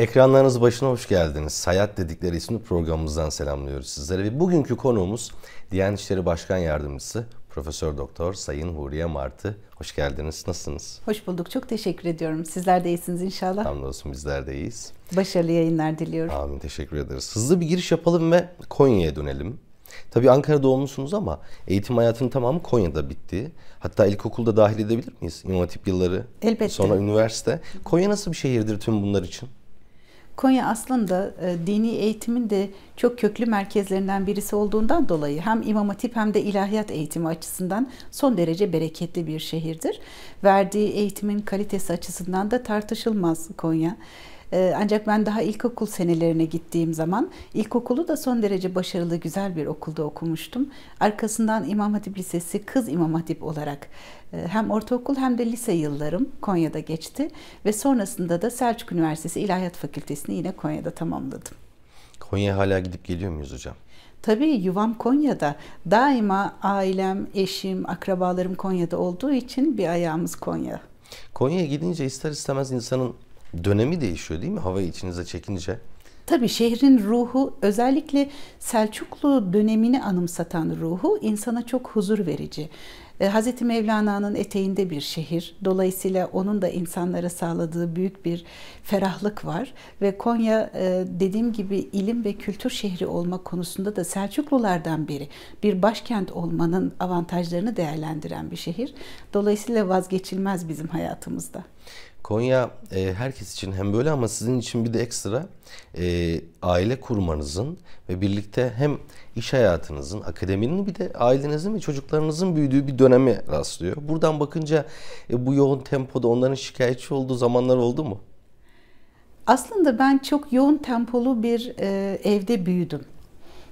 Ekranlarınız başına hoş geldiniz. Hayat dedikleri isimli programımızdan selamlıyoruz sizlere. Ve bugünkü konuğumuz Diyanet İşleri Başkan Yardımcısı Profesör Doktor Sayın Huriye Martı. Hoş geldiniz. Nasılsınız? Hoş bulduk. Çok teşekkür ediyorum. Sizler de iyisiniz inşallah. Hamdolsun bizler de iyiyiz. Başarılı yayınlar diliyorum. Amin. Teşekkür ederiz. Hızlı bir giriş yapalım ve Konya'ya dönelim. Tabii Ankara doğumlusunuz ama eğitim hayatının tamamı Konya'da bitti. Hatta ilkokulda dahil edebilir miyiz? İmam Hatip yılları. Elbette. Sonra üniversite. Konya nasıl bir şehirdir tüm bunlar için? Konya aslında e, dini eğitimin de çok köklü merkezlerinden birisi olduğundan dolayı hem İmam Hatip hem de ilahiyat eğitimi açısından son derece bereketli bir şehirdir. Verdiği eğitimin kalitesi açısından da tartışılmaz Konya. Ee, ancak ben daha ilkokul senelerine gittiğim zaman ilkokulu da son derece başarılı güzel bir okulda okumuştum. Arkasından İmam Hatip Lisesi Kız İmam Hatip olarak e, hem ortaokul hem de lise yıllarım Konya'da geçti ve sonrasında da Selçuk Üniversitesi İlahiyat Fakültesini yine Konya'da tamamladım. Konya'ya hala gidip geliyor muyuz hocam? Tabii yuvam Konya'da. Daima ailem, eşim, akrabalarım Konya'da olduğu için bir ayağımız Konya. Konya'ya gidince ister istemez insanın dönemi değişiyor değil mi havayı içinize çekince? Tabii şehrin ruhu özellikle Selçuklu dönemini anımsatan ruhu insana çok huzur verici. E, Hz. Mevlana'nın eteğinde bir şehir. Dolayısıyla onun da insanlara sağladığı büyük bir ferahlık var. Ve Konya e, dediğim gibi ilim ve kültür şehri olma konusunda da Selçuklulardan biri. Bir başkent olmanın avantajlarını değerlendiren bir şehir. Dolayısıyla vazgeçilmez bizim hayatımızda. Konya e, herkes için hem böyle ama sizin için bir de ekstra e, aile kurmanızın ve birlikte hem iş hayatınızın, akademinin bir de ailenizin ve çocuklarınızın büyüdüğü bir dönemi rastlıyor. Buradan bakınca e, bu yoğun tempoda onların şikayetçi olduğu zamanlar oldu mu? Aslında ben çok yoğun tempolu bir e, evde büyüdüm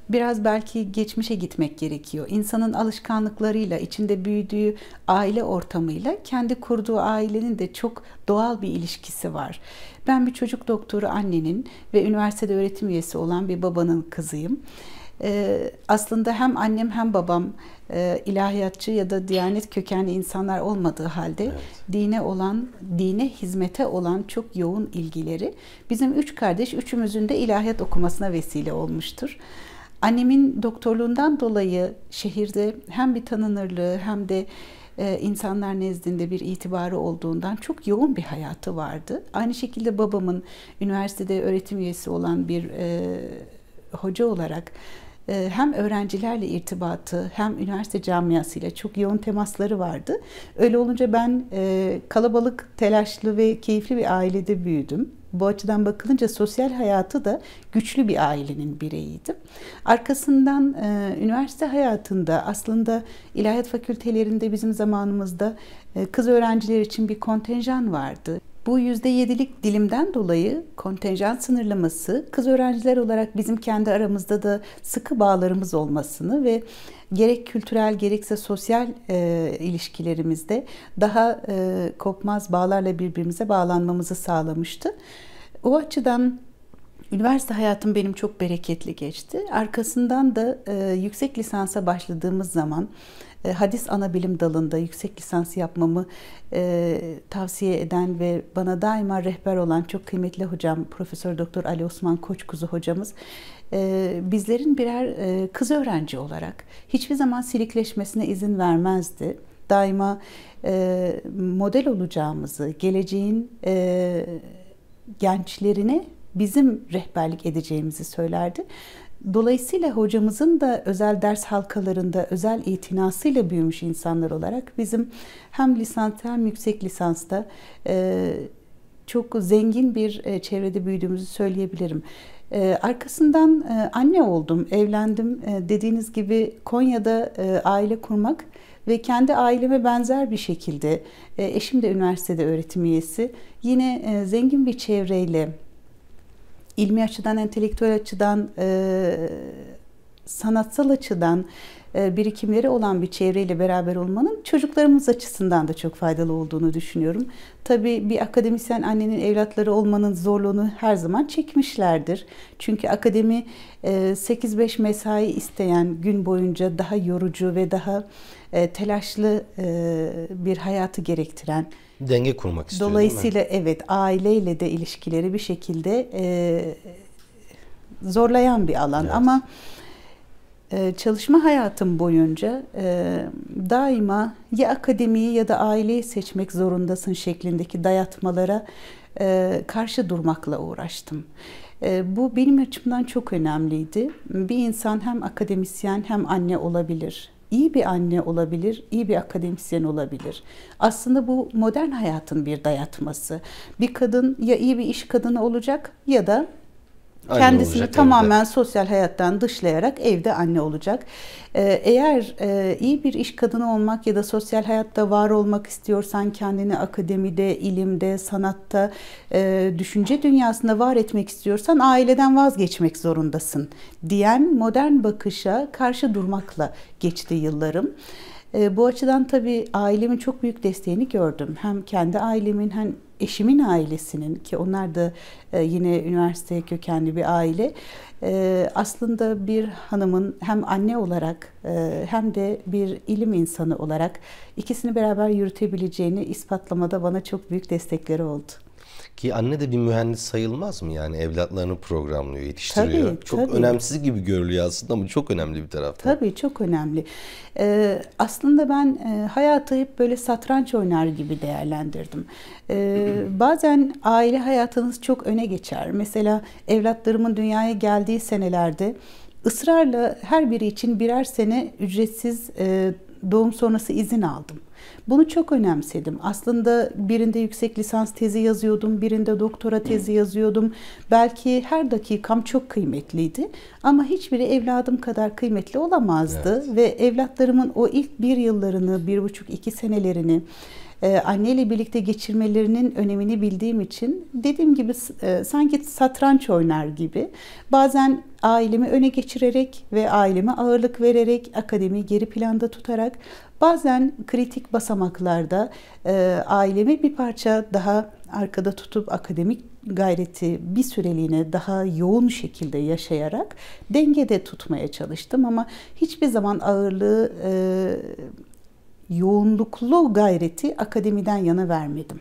biraz belki geçmişe gitmek gerekiyor. İnsanın alışkanlıklarıyla, içinde büyüdüğü aile ortamıyla kendi kurduğu ailenin de çok doğal bir ilişkisi var. Ben bir çocuk doktoru annenin ve üniversitede öğretim üyesi olan bir babanın kızıyım. Ee, aslında hem annem hem babam e, ilahiyatçı ya da diyanet kökenli insanlar olmadığı halde evet. dine olan, dine hizmete olan çok yoğun ilgileri bizim üç kardeş üçümüzün de ilahiyat okumasına vesile olmuştur. Annemin doktorluğundan dolayı şehirde hem bir tanınırlığı hem de e, insanlar nezdinde bir itibarı olduğundan çok yoğun bir hayatı vardı. Aynı şekilde babamın üniversitede öğretim üyesi olan bir e, hoca olarak e, hem öğrencilerle irtibatı hem üniversite camiasıyla çok yoğun temasları vardı. Öyle olunca ben e, kalabalık, telaşlı ve keyifli bir ailede büyüdüm. Bu açıdan bakılınca sosyal hayatı da güçlü bir ailenin bireyiydi. Arkasından e, üniversite hayatında aslında ilahiyat fakültelerinde bizim zamanımızda e, kız öğrenciler için bir kontenjan vardı. Bu %7'lik dilimden dolayı kontenjan sınırlaması kız öğrenciler olarak bizim kendi aramızda da sıkı bağlarımız olmasını ve gerek kültürel gerekse sosyal e, ilişkilerimizde daha e, kopmaz bağlarla birbirimize bağlanmamızı sağlamıştı. O açıdan üniversite hayatım benim çok bereketli geçti. Arkasından da e, yüksek lisansa başladığımız zaman e, hadis anabilim dalında yüksek lisans yapmamı e, tavsiye eden ve bana daima rehber olan çok kıymetli hocam Profesör Doktor Ali Osman Koçkuzu hocamız e, bizlerin birer e, kız öğrenci olarak hiçbir zaman silikleşmesine izin vermezdi daima e, model olacağımızı, geleceğin e, gençlerine bizim rehberlik edeceğimizi söylerdi. Dolayısıyla hocamızın da özel ders halkalarında özel itinasıyla büyümüş insanlar olarak bizim hem lisans hem yüksek lisansta e, çok zengin bir e, çevrede büyüdüğümüzü söyleyebilirim. E, arkasından anne oldum, evlendim. Dediğiniz gibi Konya'da aile kurmak ve kendi aileme benzer bir şekilde eşim de üniversitede öğretim üyesi. Yine zengin bir çevreyle ilmi açıdan, entelektüel açıdan, e, sanatsal açıdan e, birikimleri olan bir çevreyle beraber olmanın çocuklarımız açısından da çok faydalı olduğunu düşünüyorum. Tabii bir akademisyen annenin evlatları olmanın zorluğunu her zaman çekmişlerdir. Çünkü akademi e, 8-5 mesai isteyen gün boyunca daha yorucu ve daha e, telaşlı e, bir hayatı gerektiren denge kurmak istiyor. Dolayısıyla evet aileyle de ilişkileri bir şekilde e, zorlayan bir alan evet. ama e, çalışma hayatım boyunca e, daima ya akademiyi ya da aileyi seçmek zorundasın şeklindeki dayatmalara e, karşı durmakla uğraştım. E, bu benim açımdan çok önemliydi. Bir insan hem akademisyen hem anne olabilir iyi bir anne olabilir, iyi bir akademisyen olabilir. Aslında bu modern hayatın bir dayatması. Bir kadın ya iyi bir iş kadını olacak ya da kendisini olacak tamamen evde. sosyal hayattan dışlayarak evde anne olacak. Ee, eğer e, iyi bir iş kadını olmak ya da sosyal hayatta var olmak istiyorsan kendini akademide, ilimde, sanatta, e, düşünce dünyasında var etmek istiyorsan aileden vazgeçmek zorundasın diyen modern bakışa karşı durmakla geçti yıllarım. E, bu açıdan tabii ailemin çok büyük desteğini gördüm. Hem kendi ailemin hem eşimin ailesinin ki onlar da e, yine üniversite kökenli bir aile e, aslında bir hanımın hem anne olarak e, hem de bir ilim insanı olarak ikisini beraber yürütebileceğini ispatlamada bana çok büyük destekleri oldu. Ki anne de bir mühendis sayılmaz mı yani evlatlarını programlıyor, yetiştiriyor. Tabii, çok tabii. önemsiz gibi görülüyor aslında ama çok önemli bir taraftan. Tabii çok önemli. Ee, aslında ben e, hayatı hep böyle satranç oynar gibi değerlendirdim. Ee, bazen aile hayatınız çok öne geçer. Mesela evlatlarımın dünyaya geldiği senelerde ısrarla her biri için birer sene ücretsiz e, doğum sonrası izin aldım. Bunu çok önemsedim. Aslında birinde yüksek lisans tezi yazıyordum, birinde doktora tezi yazıyordum. Belki her dakikam çok kıymetliydi ama hiçbiri evladım kadar kıymetli olamazdı evet. ve evlatlarımın o ilk bir yıllarını, bir buçuk iki senelerini e, anneyle birlikte geçirmelerinin önemini bildiğim için dediğim gibi e, sanki satranç oynar gibi bazen ailemi öne geçirerek ve aileme ağırlık vererek akademiyi geri planda tutarak Bazen kritik basamaklarda e, ailemi bir parça daha arkada tutup akademik gayreti bir süreliğine daha yoğun şekilde yaşayarak dengede tutmaya çalıştım ama hiçbir zaman ağırlığı e, yoğunluklu gayreti akademiden yana vermedim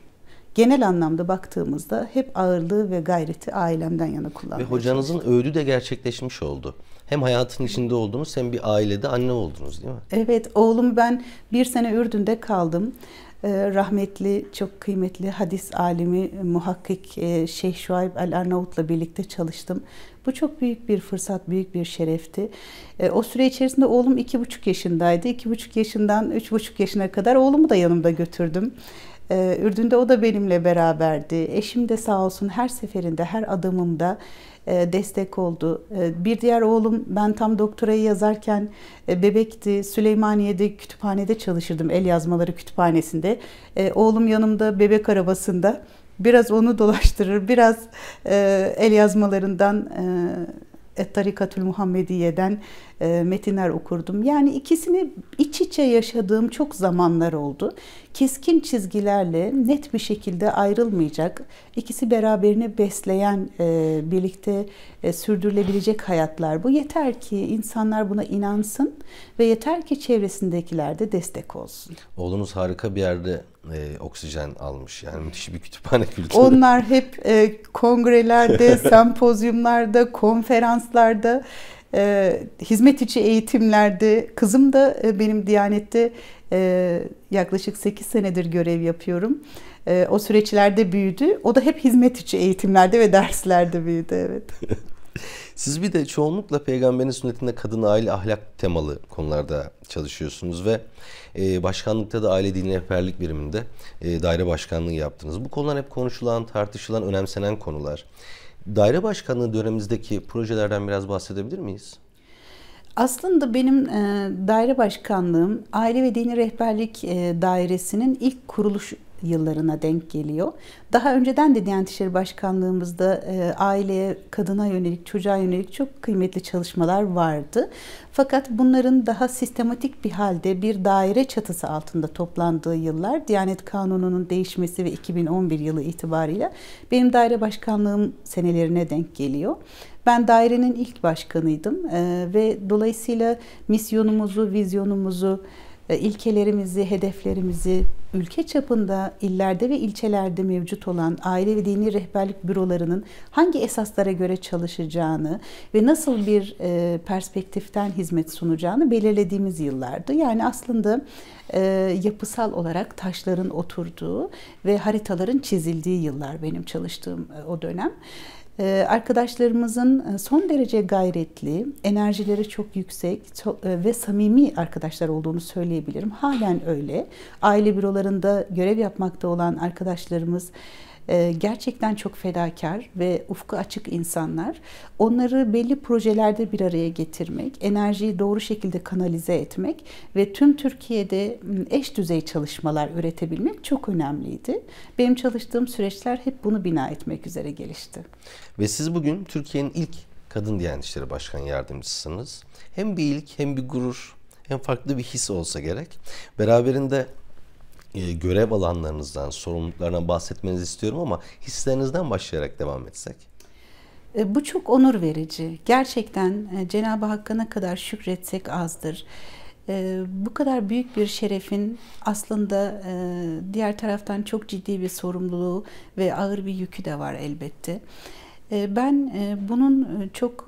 genel anlamda baktığımızda hep ağırlığı ve gayreti ailemden yana kullandım. Ve hocanızın çalıştım. öğüdü de gerçekleşmiş oldu. Hem hayatın içinde olduğunuz, hem bir ailede anne oldunuz değil mi? Evet oğlum ben bir sene Ürdün'de kaldım. Ee, rahmetli çok kıymetli hadis alimi e, muhakkik e, Şeyh Şuayb El Arnavut'la birlikte çalıştım. Bu çok büyük bir fırsat, büyük bir şerefti. Ee, o süre içerisinde oğlum iki buçuk yaşındaydı. İki buçuk yaşından üç buçuk yaşına kadar oğlumu da yanımda götürdüm. Ee, Ürdün'de o da benimle beraberdi. Eşim de sağ olsun her seferinde, her adımımda e, destek oldu. E, bir diğer oğlum ben tam doktorayı yazarken e, bebekti. Süleymaniye'de kütüphanede çalışırdım. El yazmaları kütüphanesinde. E, oğlum yanımda bebek arabasında. Biraz onu dolaştırır, biraz e, el yazmalarından e, e, Tarikatül Muhammediye'den e, metinler okurdum. Yani ikisini iç içe yaşadığım çok zamanlar oldu. Keskin çizgilerle net bir şekilde ayrılmayacak, ikisi beraberini besleyen, e, birlikte sürdürülebilecek hayatlar bu. Yeter ki insanlar buna inansın ve yeter ki çevresindekiler de destek olsun. Oğlunuz harika bir yerde e, oksijen almış. Yani müthiş bir kütüphane kültürü. Onlar hep e, kongrelerde, sempozyumlarda, konferanslarda, e, hizmet içi eğitimlerde. Kızım da e, benim Diyanet'te e, yaklaşık 8 senedir görev yapıyorum. E, o süreçlerde büyüdü. O da hep hizmet içi eğitimlerde ve derslerde büyüdü. Evet. Siz bir de çoğunlukla peygamberin sünnetinde kadın aile ahlak temalı konularda çalışıyorsunuz ve e, başkanlıkta da aile dini rehberlik biriminde e, daire başkanlığı yaptınız. Bu konular hep konuşulan, tartışılan, önemsenen konular. Daire başkanlığı dönemimizdeki projelerden biraz bahsedebilir miyiz? Aslında benim e, daire başkanlığım Aile ve Dini Rehberlik e, Dairesi'nin ilk kuruluş yıllarına denk geliyor. Daha önceden de Diyanet İşleri Başkanlığımızda e, aileye, kadına yönelik, çocuğa yönelik çok kıymetli çalışmalar vardı. Fakat bunların daha sistematik bir halde bir daire çatısı altında toplandığı yıllar Diyanet Kanunu'nun değişmesi ve 2011 yılı itibariyle benim daire başkanlığım senelerine denk geliyor. Ben dairenin ilk başkanıydım e, ve dolayısıyla misyonumuzu, vizyonumuzu, e, ilkelerimizi, hedeflerimizi ülke çapında illerde ve ilçelerde mevcut olan aile ve dini rehberlik bürolarının hangi esaslara göre çalışacağını ve nasıl bir e, perspektiften hizmet sunacağını belirlediğimiz yıllardı. Yani aslında e, yapısal olarak taşların oturduğu ve haritaların çizildiği yıllar benim çalıştığım o dönem. Ee, arkadaşlarımızın e, son derece gayretli, enerjileri çok yüksek e, ve samimi arkadaşlar olduğunu söyleyebilirim. Halen öyle. Aile bürolarında görev yapmakta olan arkadaşlarımız ee, gerçekten çok fedakar ve ufku açık insanlar. Onları belli projelerde bir araya getirmek, enerjiyi doğru şekilde kanalize etmek ve tüm Türkiye'de ıı, eş düzey çalışmalar üretebilmek çok önemliydi. Benim çalıştığım süreçler hep bunu bina etmek üzere gelişti. Ve siz bugün Türkiye'nin ilk kadın Diyanet İşleri Başkan Yardımcısınız. Hem bir ilk hem bir gurur hem farklı bir his olsa gerek. Beraberinde e, görev alanlarınızdan, sorumluluklarından bahsetmenizi istiyorum ama hislerinizden başlayarak devam etsek. E, bu çok onur verici. Gerçekten e, Cenab-ı Hakk'a ne kadar şükretsek azdır. Bu kadar büyük bir şerefin aslında diğer taraftan çok ciddi bir sorumluluğu ve ağır bir yükü de var elbette. Ben bunun çok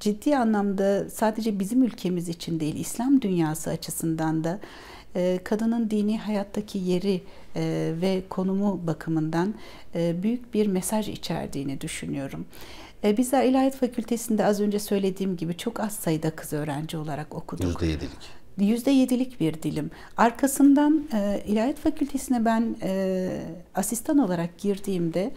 ciddi anlamda sadece bizim ülkemiz için değil, İslam dünyası açısından da ee, kadının dini hayattaki yeri e, ve konumu bakımından e, büyük bir mesaj içerdiğini düşünüyorum. E, bizler İlahiyat Fakültesi'nde az önce söylediğim gibi çok az sayıda kız öğrenci olarak okuduk. %7'lik. %7'lik bir dilim. Arkasından e, İlahiyat Fakültesi'ne ben e, asistan olarak girdiğimde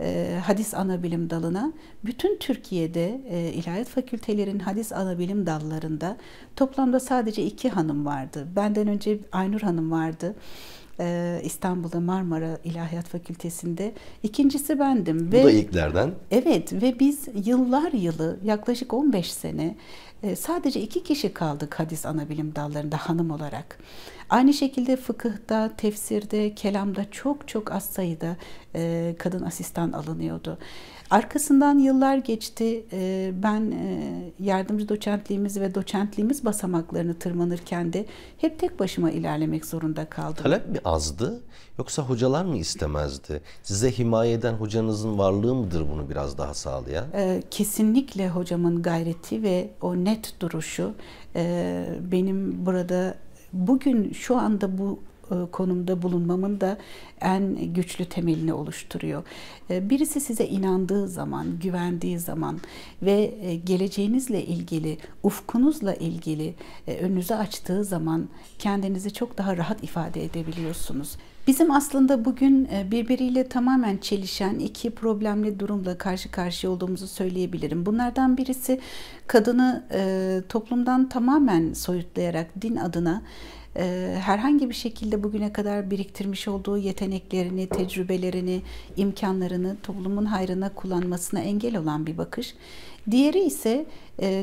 e, hadis anabilim dalına bütün Türkiye'de e, ilahiyat fakültelerin hadis anabilim dallarında toplamda sadece iki hanım vardı. Benden önce Aynur Hanım vardı. E, İstanbul'da Marmara İlahiyat Fakültesi'nde. İkincisi bendim. Bu ve, da ilklerden. Evet ve biz yıllar yılı yaklaşık 15 sene e, sadece iki kişi kaldık hadis anabilim dallarında hanım olarak. Aynı şekilde fıkıhta, tefsirde, kelamda çok çok az sayıda e, kadın asistan alınıyordu. Arkasından yıllar geçti. E, ben e, yardımcı doçentliğimiz ve doçentliğimiz basamaklarını tırmanırken de hep tek başıma ilerlemek zorunda kaldım. Talep mi azdı yoksa hocalar mı istemezdi? Size himaye eden hocanızın varlığı mıdır bunu biraz daha sağlayan? E, kesinlikle hocamın gayreti ve o net duruşu e, benim burada bugün şu anda bu e, konumda bulunmamın da en güçlü temelini oluşturuyor. E, birisi size inandığı zaman, güvendiği zaman ve e, geleceğinizle ilgili, ufkunuzla ilgili önünüzü açtığı zaman kendinizi çok daha rahat ifade edebiliyorsunuz. Bizim aslında bugün e, birbiriyle tamamen çelişen iki problemli durumla karşı karşıya olduğumuzu söyleyebilirim. Bunlardan birisi kadını e, toplumdan tamamen soyutlayarak din adına e, herhangi bir şekilde bugüne kadar biriktirmiş olduğu yeteneklerini, tecrübelerini, imkanlarını toplumun hayrına kullanmasına engel olan bir bakış. Diğeri ise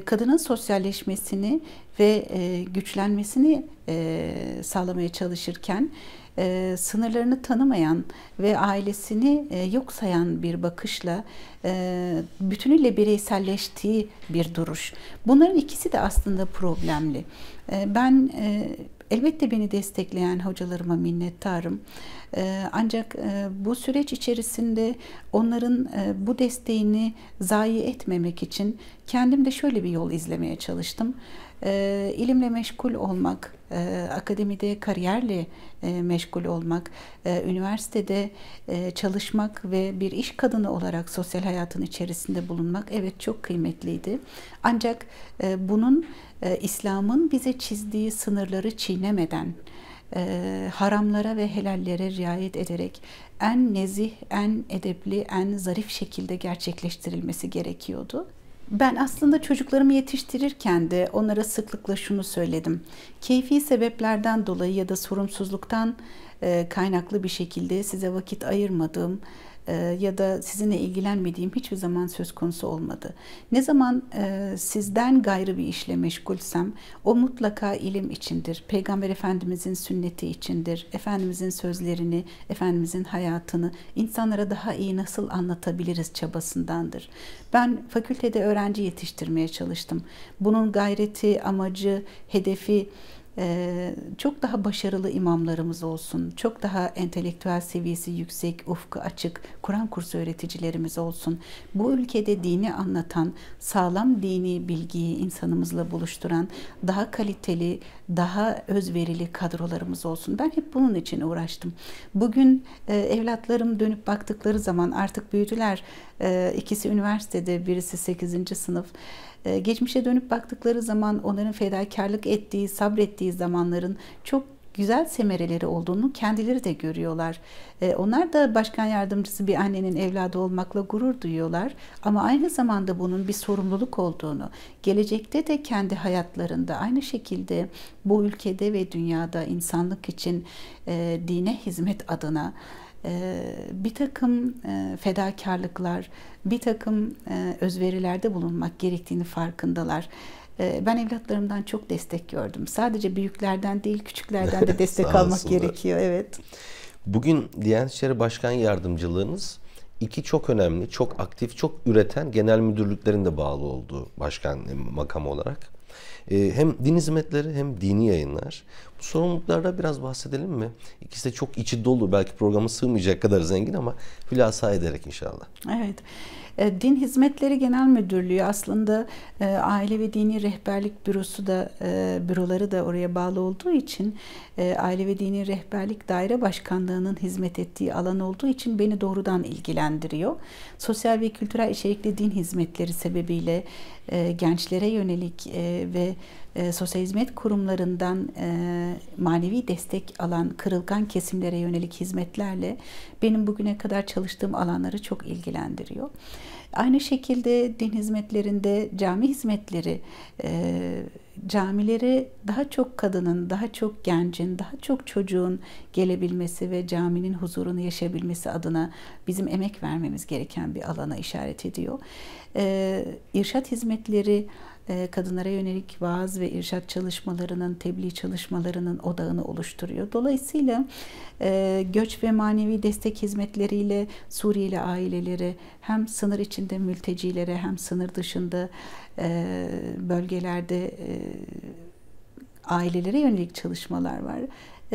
kadının sosyalleşmesini ve güçlenmesini sağlamaya çalışırken e, sınırlarını tanımayan ve ailesini e, yok sayan bir bakışla e, bütünüyle bireyselleştiği bir duruş. Bunların ikisi de aslında problemli. E, ben e, elbette beni destekleyen hocalarıma minnettarım. E, ancak e, bu süreç içerisinde onların e, bu desteğini zayi etmemek için kendim de şöyle bir yol izlemeye çalıştım e, ilimle meşgul olmak, e, akademide kariyerle e, meşgul olmak, e, üniversitede e, çalışmak ve bir iş kadını olarak sosyal hayatın içerisinde bulunmak evet çok kıymetliydi. Ancak e, bunun e, İslam'ın bize çizdiği sınırları çiğnemeden, e, haramlara ve helallere riayet ederek en nezih, en edepli, en zarif şekilde gerçekleştirilmesi gerekiyordu. Ben aslında çocuklarımı yetiştirirken de onlara sıklıkla şunu söyledim. Keyfi sebeplerden dolayı ya da sorumsuzluktan kaynaklı bir şekilde size vakit ayırmadığım e, ya da sizinle ilgilenmediğim hiçbir zaman söz konusu olmadı. Ne zaman e, sizden gayrı bir işle meşgulsem o mutlaka ilim içindir. Peygamber Efendimizin sünneti içindir. Efendimizin sözlerini, Efendimizin hayatını insanlara daha iyi nasıl anlatabiliriz çabasındandır. Ben fakültede öğrenci yetiştirmeye çalıştım. Bunun gayreti, amacı, hedefi ee, çok daha başarılı imamlarımız olsun, çok daha entelektüel seviyesi yüksek, ufku açık Kur'an kursu öğreticilerimiz olsun. Bu ülkede dini anlatan, sağlam dini bilgiyi insanımızla buluşturan, daha kaliteli, daha özverili kadrolarımız olsun. Ben hep bunun için uğraştım. Bugün e, evlatlarım dönüp baktıkları zaman artık büyüdüler. E, ikisi üniversitede, birisi 8. sınıf. Ee, geçmişe dönüp baktıkları zaman onların fedakarlık ettiği, sabrettiği zamanların çok güzel semereleri olduğunu kendileri de görüyorlar. Ee, onlar da başkan yardımcısı bir annenin evladı olmakla gurur duyuyorlar ama aynı zamanda bunun bir sorumluluk olduğunu, gelecekte de kendi hayatlarında aynı şekilde bu ülkede ve dünyada insanlık için e, dine hizmet adına ee, bir takım e, fedakarlıklar, bir takım e, özverilerde bulunmak gerektiğini farkındalar. Ee, ben evlatlarımdan çok destek gördüm. Sadece büyüklerden değil, küçüklerden de destek almak gerekiyor. Evet. Bugün Diyanet İşleri Başkan Yardımcılığınız iki çok önemli, çok aktif, çok üreten genel müdürlüklerin de bağlı olduğu başkan e, makamı olarak. Ee, hem din hizmetleri hem dini yayınlar. Bu sorumluluklarda biraz bahsedelim mi? İkisi de çok içi dolu. Belki programı sığmayacak kadar zengin ama hülasa ederek inşallah. Evet. Ee, din Hizmetleri Genel Müdürlüğü aslında e, Aile ve Dini Rehberlik Bürosu da e, büroları da oraya bağlı olduğu için e, Aile ve Dini Rehberlik Daire Başkanlığı'nın hizmet ettiği alan olduğu için beni doğrudan ilgilendiriyor. Sosyal ve kültürel içerikli din hizmetleri sebebiyle gençlere yönelik ve e, sosyal hizmet kurumlarından e, manevi destek alan kırılgan kesimlere yönelik hizmetlerle benim bugüne kadar çalıştığım alanları çok ilgilendiriyor. Aynı şekilde din hizmetlerinde cami hizmetleri, e, camileri daha çok kadının, daha çok gencin, daha çok çocuğun gelebilmesi ve caminin huzurunu yaşayabilmesi adına bizim emek vermemiz gereken bir alana işaret ediyor. E, irşat hizmetleri ee, kadınlara yönelik vaaz ve irşat çalışmalarının, tebliğ çalışmalarının odağını oluşturuyor. Dolayısıyla e, göç ve manevi destek hizmetleriyle Suriyeli aileleri hem sınır içinde mültecilere hem sınır dışında e, bölgelerde e, ailelere yönelik çalışmalar var.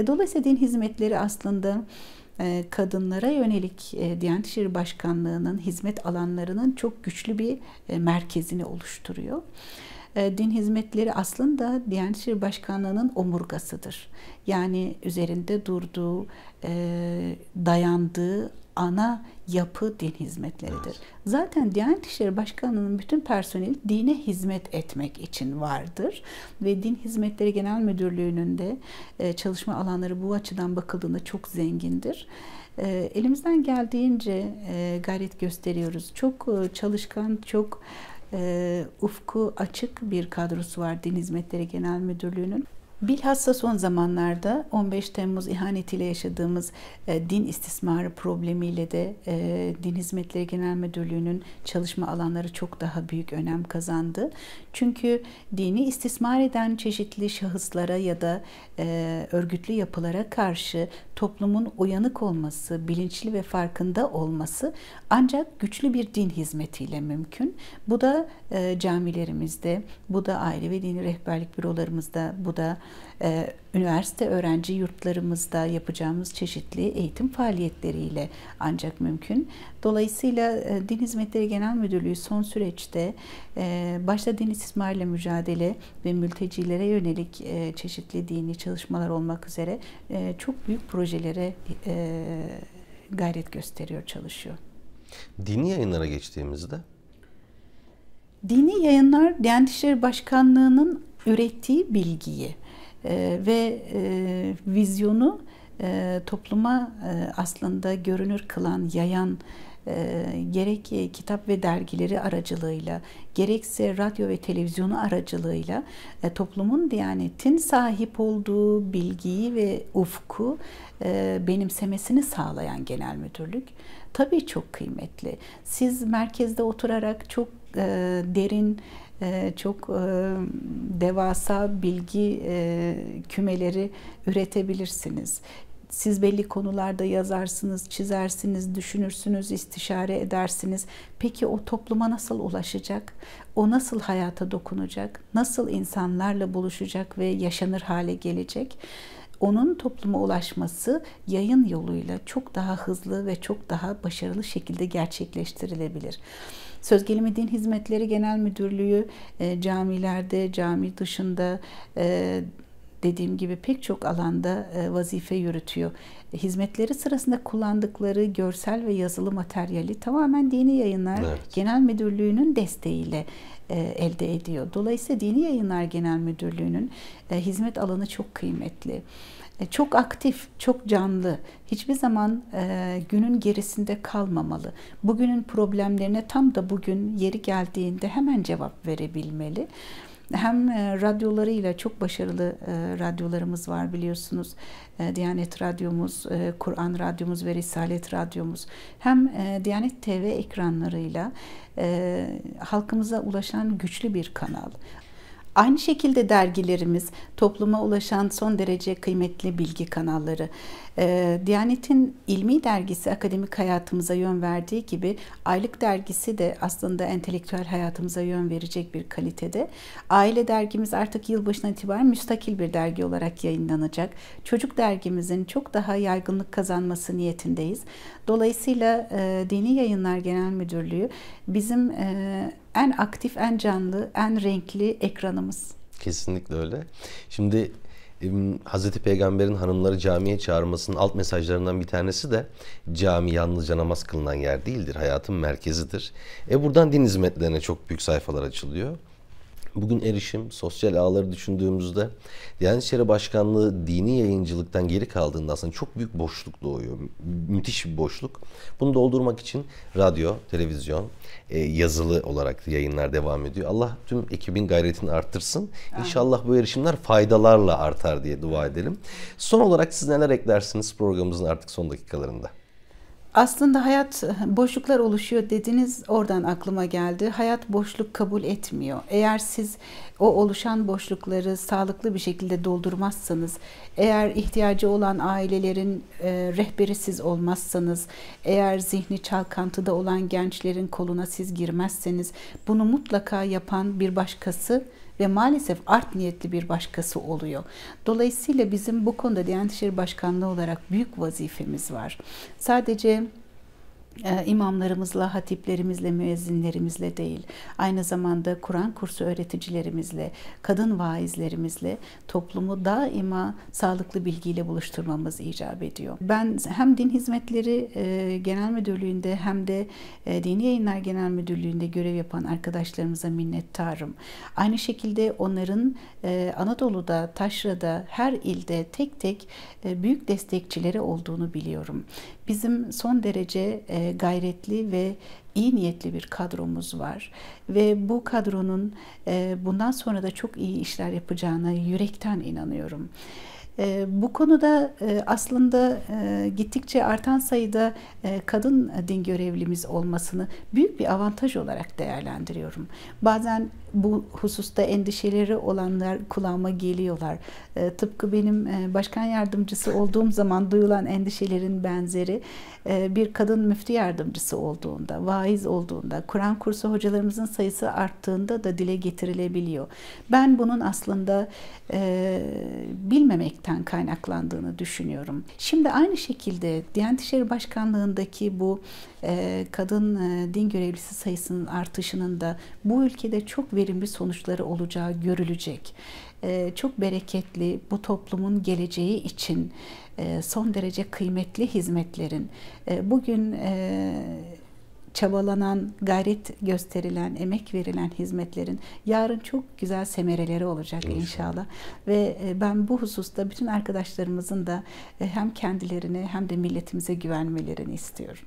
Dolayısıyla din hizmetleri aslında e, kadınlara yönelik e, Diyanet İşleri Başkanlığı'nın hizmet alanlarının çok güçlü bir e, merkezini oluşturuyor. din hizmetleri aslında Diyanet İşleri Başkanlığı'nın omurgasıdır. Yani üzerinde durduğu, dayandığı ana yapı din hizmetleridir. Evet. Zaten Diyanet İşleri Başkanlığı'nın bütün personeli dine hizmet etmek için vardır. Ve Din Hizmetleri Genel Müdürlüğü'nün de e, çalışma alanları bu açıdan bakıldığında çok zengindir. E, elimizden geldiğince e, gayret gösteriyoruz. Çok çalışkan, çok ufku açık bir kadrosu var Din Hizmetleri Genel Müdürlüğü'nün. Bilhassa son zamanlarda 15 Temmuz ihanetiyle yaşadığımız e, din istismarı problemiyle de e, Din Hizmetleri Genel Müdürlüğü'nün çalışma alanları çok daha büyük önem kazandı. Çünkü dini istismar eden çeşitli şahıslara ya da e, örgütlü yapılara karşı toplumun uyanık olması, bilinçli ve farkında olması ancak güçlü bir din hizmetiyle mümkün. Bu da e, camilerimizde, bu da aile ve dini rehberlik bürolarımızda, bu da ee, üniversite öğrenci yurtlarımızda yapacağımız çeşitli eğitim faaliyetleriyle ancak mümkün. Dolayısıyla e, Din Hizmetleri Genel Müdürlüğü son süreçte e, başta din istismarıyla mücadele ve mültecilere yönelik e, çeşitli dini çalışmalar olmak üzere e, çok büyük projelere gayret gösteriyor, çalışıyor. Dini yayınlara geçtiğimizde Dini yayınlar Diyanet İşleri Başkanlığı'nın ürettiği bilgiyi e, ve e, vizyonu e, topluma e, aslında görünür kılan, yayan e, gerek e, kitap ve dergileri aracılığıyla, gerekse radyo ve televizyonu aracılığıyla e, toplumun, diyanetin sahip olduğu bilgiyi ve ufku e, benimsemesini sağlayan genel müdürlük tabii çok kıymetli. Siz merkezde oturarak çok e, derin ee, çok e, devasa bilgi e, kümeleri üretebilirsiniz. Siz belli konularda yazarsınız, çizersiniz, düşünürsünüz, istişare edersiniz. Peki o topluma nasıl ulaşacak? O nasıl hayata dokunacak? Nasıl insanlarla buluşacak ve yaşanır hale gelecek? onun topluma ulaşması yayın yoluyla çok daha hızlı ve çok daha başarılı şekilde gerçekleştirilebilir. Söz gelimi Din Hizmetleri Genel Müdürlüğü e, camilerde, cami dışında e, dediğim gibi pek çok alanda e, vazife yürütüyor. E, hizmetleri sırasında kullandıkları görsel ve yazılı materyali tamamen Dini Yayınlar evet. Genel Müdürlüğü'nün desteğiyle e, elde ediyor. Dolayısıyla Dini Yayınlar Genel Müdürlüğü'nün hizmet alanı çok kıymetli. E, çok aktif, çok canlı, hiçbir zaman e, günün gerisinde kalmamalı. Bugünün problemlerine tam da bugün yeri geldiğinde hemen cevap verebilmeli. Hem e, radyolarıyla çok başarılı e, radyolarımız var biliyorsunuz. E, Diyanet Radyomuz, e, Kur'an Radyomuz ve Risalet Radyomuz. Hem e, Diyanet TV ekranlarıyla e, halkımıza ulaşan güçlü bir kanal. Aynı şekilde dergilerimiz topluma ulaşan son derece kıymetli bilgi kanalları. Ee, Diyanet'in ilmi dergisi akademik hayatımıza yön verdiği gibi aylık dergisi de aslında entelektüel hayatımıza yön verecek bir kalitede. Aile dergimiz artık yılbaşına itibaren müstakil bir dergi olarak yayınlanacak. Çocuk dergimizin çok daha yaygınlık kazanması niyetindeyiz. Dolayısıyla e, Dini Yayınlar Genel Müdürlüğü bizim e, en aktif, en canlı, en renkli ekranımız. Kesinlikle öyle. Şimdi Hazreti Peygamber'in hanımları camiye çağırmasının alt mesajlarından bir tanesi de cami yalnızca namaz kılınan yer değildir, hayatın merkezidir. E buradan din hizmetlerine çok büyük sayfalar açılıyor. Bugün erişim, sosyal ağları düşündüğümüzde Diyanet İşleri Başkanlığı dini yayıncılıktan geri kaldığında aslında çok büyük boşluk doğuyor. Müthiş bir boşluk. Bunu doldurmak için radyo, televizyon, e, yazılı olarak yayınlar devam ediyor. Allah tüm ekibin gayretini arttırsın. İnşallah bu erişimler faydalarla artar diye dua edelim. Son olarak siz neler eklersiniz programımızın artık son dakikalarında? Aslında hayat boşluklar oluşuyor dediniz oradan aklıma geldi. Hayat boşluk kabul etmiyor. Eğer siz o oluşan boşlukları sağlıklı bir şekilde doldurmazsanız, eğer ihtiyacı olan ailelerin e, rehberi siz olmazsanız, eğer zihni çalkantıda olan gençlerin koluna siz girmezseniz, bunu mutlaka yapan bir başkası ve maalesef art niyetli bir başkası oluyor. Dolayısıyla bizim bu konuda Diyanet İşleri Başkanlığı olarak büyük vazifemiz var. Sadece e, imamlarımızla, hatiplerimizle, müezzinlerimizle değil, aynı zamanda Kur'an kursu öğreticilerimizle, kadın vaizlerimizle toplumu daima sağlıklı bilgiyle buluşturmamız icap ediyor. Ben hem Din Hizmetleri e, Genel Müdürlüğü'nde hem de e, Dini Yayınlar Genel Müdürlüğü'nde görev yapan arkadaşlarımıza minnettarım. Aynı şekilde onların Anadolu'da, Taşra'da, her ilde tek tek büyük destekçileri olduğunu biliyorum bizim son derece e, gayretli ve iyi niyetli bir kadromuz var ve bu kadronun e, bundan sonra da çok iyi işler yapacağına yürekten inanıyorum. E, bu konuda aslında gittikçe artan sayıda kadın din görevlimiz olmasını büyük bir avantaj olarak değerlendiriyorum. Bazen bu hususta endişeleri olanlar kulağıma geliyorlar. Ee, tıpkı benim e, başkan yardımcısı olduğum zaman duyulan endişelerin benzeri e, bir kadın müftü yardımcısı olduğunda, vaiz olduğunda, Kur'an kursu hocalarımızın sayısı arttığında da dile getirilebiliyor. Ben bunun aslında e, bilmemekten kaynaklandığını düşünüyorum. Şimdi aynı şekilde Diyanet İşleri Başkanlığı'ndaki bu kadın din görevlisi sayısının artışının da bu ülkede çok verimli verimli sonuçları olacağı görülecek. Ee, çok bereketli bu toplumun geleceği için e, son derece kıymetli hizmetlerin e, bugün e, çabalanan, gayret gösterilen, emek verilen hizmetlerin yarın çok güzel semereleri olacak inşallah. inşallah. Ve e, ben bu hususta bütün arkadaşlarımızın da e, hem kendilerini hem de milletimize güvenmelerini istiyorum.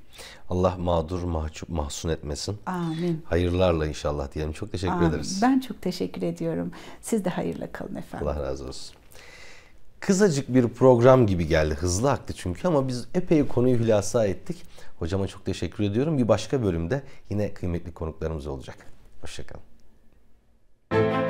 Allah mağdur mahcup mahzun etmesin. Amin. Hayırlarla inşallah diyelim. Çok teşekkür Amin. ederiz. Ben çok teşekkür ediyorum. Siz de hayırla kalın efendim. Allah razı olsun kısacık bir program gibi geldi. Hızlı aktı çünkü ama biz epey konuyu hülasa ettik. Hocama çok teşekkür ediyorum. Bir başka bölümde yine kıymetli konuklarımız olacak. Hoşçakalın.